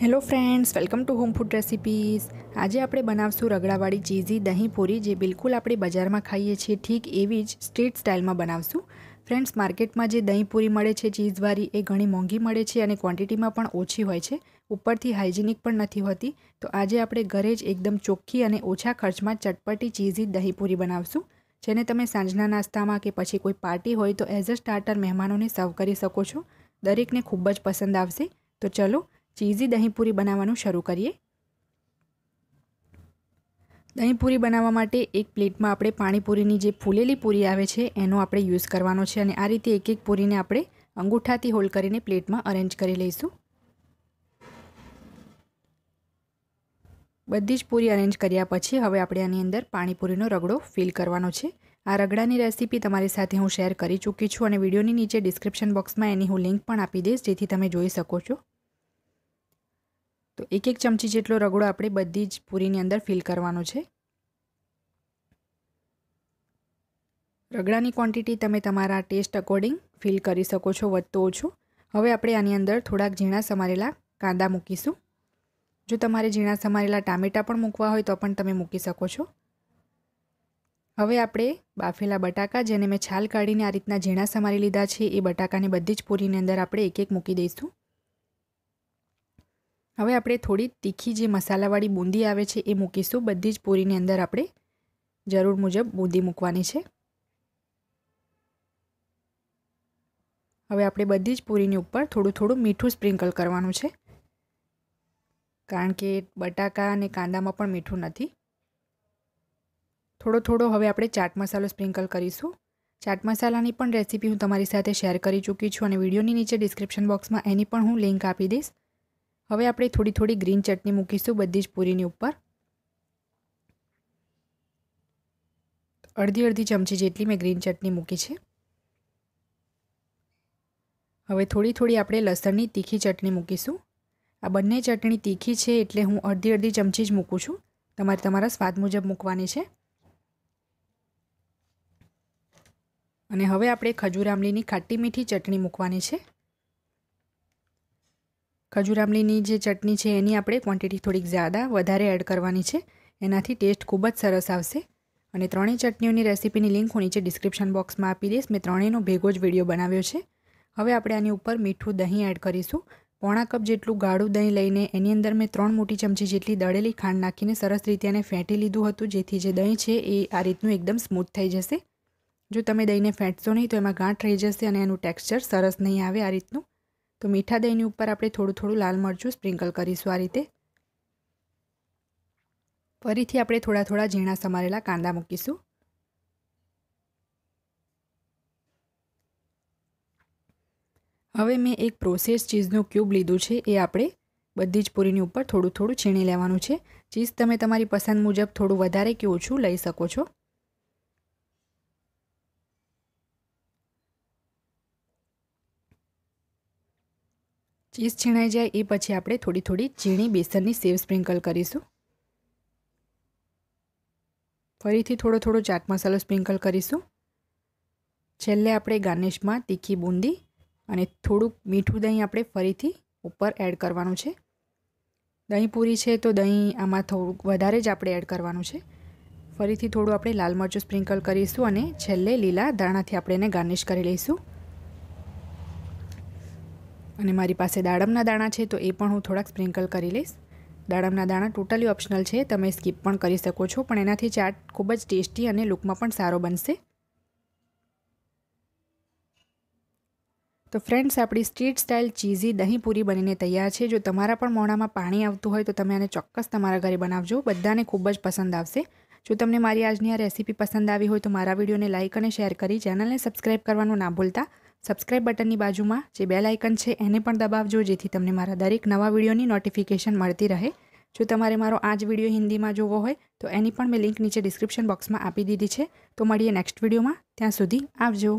hello friends welcome to home food recipes આજે આપણે બનાવશું રગડાવાળી ચીઝી દહીં પૂરી જે બિલકુલ આપણે બજારમાં ખાઈએ છીએ ઠીક એવી જ સ્ટ્રીટ સ્ટાઇલમાં બનાવશું ફ્રેન્ડ્સ માર્કેટમાં જે દહીં પૂરી મળે છે ચીઝવાળી એ ઘણી મોંઘી મળે છે અને ક્વોન્ટિટીમાં પણ ઓછી હોય છે ઉપરથી હાઇજેનિક પણ નથી હોતી તો આજે આપણે ઘરે જ એકદમ ચોખ્ખી અને ઓછા ખર્ચમાં ચટપટી ચીઝી દહીં પૂરી બનાવશું જેને તમે સાંજના નાસ્તામાં કે પછી કોઈ પાર્ટી હોય તો એઝ અ સ્ટાર્ટર મહેમાનોને સર્વ કરી શકો છો દરેકને ખૂબ જ પસંદ આવશે તો ચલો ચીઝી દહીંપૂરી બનાવવાનું શરૂ કરીએ દહીંપૂરી બનાવવા માટે એક પ્લેટમાં આપણે પાણીપુરીની જે ફૂલેલી પૂરી આવે છે એનો આપણે યુઝ કરવાનો છે અને આ રીતે એક એક પૂરીને આપણે અંગૂઠાથી હોલ કરીને પ્લેટમાં અરેન્જ કરી લઈશું બધી જ પૂરી અરેન્જ કર્યા પછી હવે આપણે આની અંદર પાણીપુરીનો રગડો ફિલ કરવાનો છે આ રગડાની રેસીપી તમારી સાથે હું શેર કરી ચૂકી છું અને વિડીયોની નીચે ડિસ્ક્રિપ્શન બોક્સમાં એની હું લિંક પણ આપી દઈશ જેથી તમે જોઈ શકો છો તો એક એક ચમચી જેટલો રગડો આપણે બધી જ પૂરીની અંદર ફિલ કરવાનો છે રગડાની ક્વોન્ટિટી તમે તમારા ટેસ્ટ અકોર્ડિંગ ફિલ કરી શકો છો વધતો ઓછું હવે આપણે આની અંદર થોડાક ઝીણા સમારેલા કાંદા મૂકીશું જો તમારે ઝીણા સમારેલા ટામેટાં પણ મૂકવા હોય તો પણ તમે મૂકી શકો છો હવે આપણે બાફેલા બટાકા જેને મેં છાલ કાઢીને આ રીતના ઝીણા સમારી લીધા છે એ બટાકાને બધી જ પૂરીની અંદર આપણે એક એક મૂકી દઈશું હવે આપણે થોડી તીખી જે મસાલાવાળી બુંદી આવે છે એ મૂકીશું બધી જ પૂરીની અંદર આપણે જરૂર મુજબ બુંદી મૂકવાની છે હવે આપણે બધી જ પૂરીની ઉપર થોડું થોડું મીઠું સ્પ્રિંકલ કરવાનું છે કારણ કે બટાકા અને કાંદામાં પણ મીઠું નથી થોડો થોડો હવે આપણે ચાટ મસાલો સ્પ્રિંકલ કરીશું ચાટ મસાલાની પણ રેસીપી હું તમારી સાથે શેર કરી ચૂકી છું અને વિડીયોની નીચે ડિસ્ક્રિપ્શન બોક્સમાં એની પણ હું લિંક આપી દઈશ હવે આપણે થોડી થોડી ગ્રીન ચટણી મૂકીશું બધી જ પૂરીની ઉપર અડધી અડધી ચમચી જેટલી મેં ગ્રીન ચટણી મૂકી છે હવે થોડી થોડી આપણે લસણની તીખી ચટણી મૂકીશું આ બંને ચટણી તીખી છે એટલે હું અડધી અડધી ચમચી જ મૂકું છું તમારે તમારા સ્વાદ મુજબ મૂકવાની છે અને હવે આપણે ખજૂર આમલીની ખાટી મીઠી ચટણી મૂકવાની છે ખજૂર આંબલીની જે ચટણી છે એની આપણે ક્વોન્ટિટી થોડીક જ્યાદા વધારે એડ કરવાની છે એનાથી ટેસ્ટ ખૂબ જ સરસ આવશે અને ત્રણેય ચટણીઓની રેસીપીની લિંક હું નીચે ડિસ્ક્રિપ્શન બોક્સમાં આપી દઈશ મેં ત્રણેયનો ભેગો જ વિડીયો બનાવ્યો છે હવે આપણે આની ઉપર મીઠું દહીં એડ કરીશું પોણા કપ જેટલું ગાળું દહીં લઈને એની અંદર મેં ત્રણ મોટી ચમચી જેટલી દળેલી ખાંડ નાખીને સરસ રીતે એને ફેંટી લીધું હતું જેથી જે દહીં છે એ આ રીતનું એકદમ સ્મૂથ થઈ જશે જો તમે દહીંને ફેંટશો નહીં તો એમાં ગાંઠ રહી જશે અને એનું ટેક્સચર સરસ નહીં આવે આ રીતનું તો મીઠા દહીંની ઉપર આપણે થોડું થોડું લાલ મરચું સ્પ્રિંકલ કરીશું આ રીતે ફરીથી આપણે થોડા થોડા ઝીણા સમારેલા કાંદા મૂકીશું હવે મેં એક પ્રોસેસ ચીઝનું ક્યુબ લીધું છે એ આપણે બધી જ પૂરીની ઉપર થોડું થોડું છીણી લેવાનું છે ચીઝ તમે તમારી પસંદ મુજબ થોડું વધારે કે ઓછું લઈ શકો છો ચીઝ છીણાઈ જાય એ પછી આપણે થોડી થોડી ઝીણી બેસનની સેવ સ્પ્રિંકલ કરીશું ફરીથી થોડો થોડો ચાટ મસાલો સ્પ્રિંકલ કરીશું છેલ્લે આપણે ગાર્નિશમાં તીખી બુંદી અને થોડુંક મીઠું દહીં આપણે ફરીથી ઉપર એડ કરવાનું છે દહીં પૂરી છે તો દહીં આમાં થોડુંક વધારે જ આપણે એડ કરવાનું છે ફરીથી થોડું આપણે લાલ મરચું સ્પ્રિંકલ કરીશું અને છેલ્લે લીલા ધાણાથી આપણે એને ગાર્નિશ કરી લઈશું અને મારી પાસે દાડમના દાણા છે તો એ પણ હું થોડાક સ્પ્રિંકલ કરી લઈશ દાડમના દાણા ટોટલી ઓપ્શનલ છે તમે સ્કીપ પણ કરી શકો છો પણ એનાથી ચાટ ખૂબ જ ટેસ્ટી અને લુકમાં પણ સારો બનશે તો ફ્રેન્ડ્સ આપણી સ્ટ્રીટ સ્ટાઇલ ચીઝી દહીં પૂરી બનીને તૈયાર છે જો તમારા પણ મોઢામાં પાણી આવતું હોય તો તમે આને ચોક્કસ તમારા ઘરે બનાવજો બધાને ખૂબ જ પસંદ આવશે જો તમને મારી આજની આ રેસીપી પસંદ આવી હોય તો મારા વિડીયોને લાઇક અને શેર કરી ચેનલને સબસ્ક્રાઈબ કરવાનું ના ભૂલતા સબસ્ક્રાઇબ બટનની બાજુમાં જે બેલ આઇકન છે એને પણ દબાવજો જેથી તમને મારા દરેક નવા વિડીયોની નોટિફિકેશન મળતી રહે જો તમારે મારો આ જ વિડીયો હિન્દીમાં જોવો હોય તો એની પણ મેં લિંક નીચે ડિસ્ક્રિપ્શન બોક્સમાં આપી દીધી છે તો મળીએ નેક્સ્ટ વિડીયોમાં ત્યાં સુધી આવજો